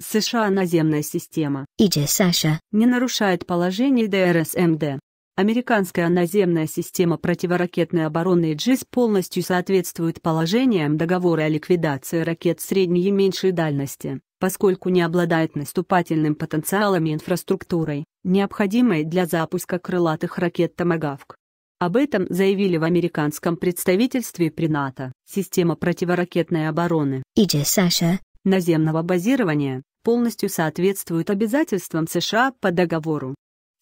США наземная система ИДСАША не нарушает положение ДРСМД. Американская наземная система противоракетной обороны ИДЖИС полностью соответствует положениям договора о ликвидации ракет средней и меньшей дальности, поскольку не обладает наступательным потенциалом и инфраструктурой, необходимой для запуска крылатых ракет «Томагавк». Об этом заявили в американском представительстве при НАТО. Система противоракетной обороны ИДСАША наземного базирования полностью соответствуют обязательствам США по договору.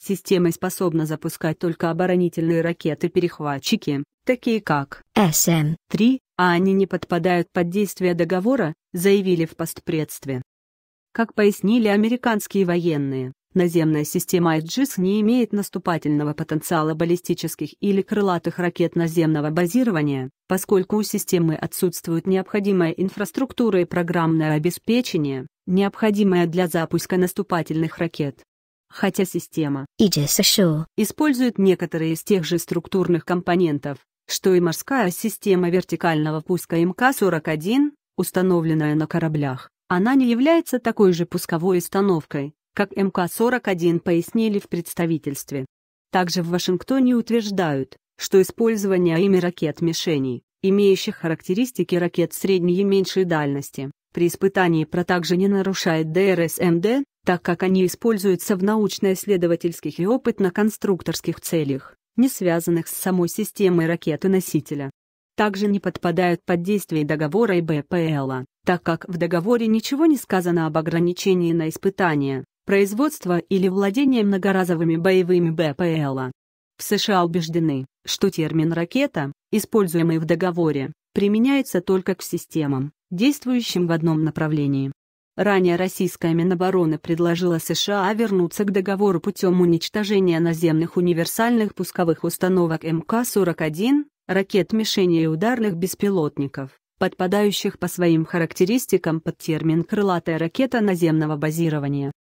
Система способна запускать только оборонительные ракеты-перехватчики, такие как СМ-3, а они не подпадают под действие договора, заявили в постпредстве. Как пояснили американские военные, Наземная система «Айджис» не имеет наступательного потенциала баллистических или крылатых ракет наземного базирования, поскольку у системы отсутствует необходимая инфраструктура и программное обеспечение, необходимое для запуска наступательных ракет. Хотя система использует некоторые из тех же структурных компонентов, что и морская система вертикального пуска МК-41, установленная на кораблях, она не является такой же пусковой установкой, как МК-41 пояснили в представительстве. Также в Вашингтоне утверждают, что использование ими ракет-мишеней, имеющих характеристики ракет средней и меньшей дальности, при испытании ПРО также не нарушает ДРСМД, так как они используются в научно-исследовательских и опытно-конструкторских целях, не связанных с самой системой ракеты-носителя. Также не подпадают под действие договора и БПЛа, так как в договоре ничего не сказано об ограничении на испытания, производства или владения многоразовыми боевыми БПЛ. В США убеждены, что термин «ракета», используемый в договоре, применяется только к системам, действующим в одном направлении. Ранее российская Минобороны предложила США вернуться к договору путем уничтожения наземных универсальных пусковых установок МК-41, ракет-мишени и ударных беспилотников, подпадающих по своим характеристикам под термин «крылатая ракета наземного базирования».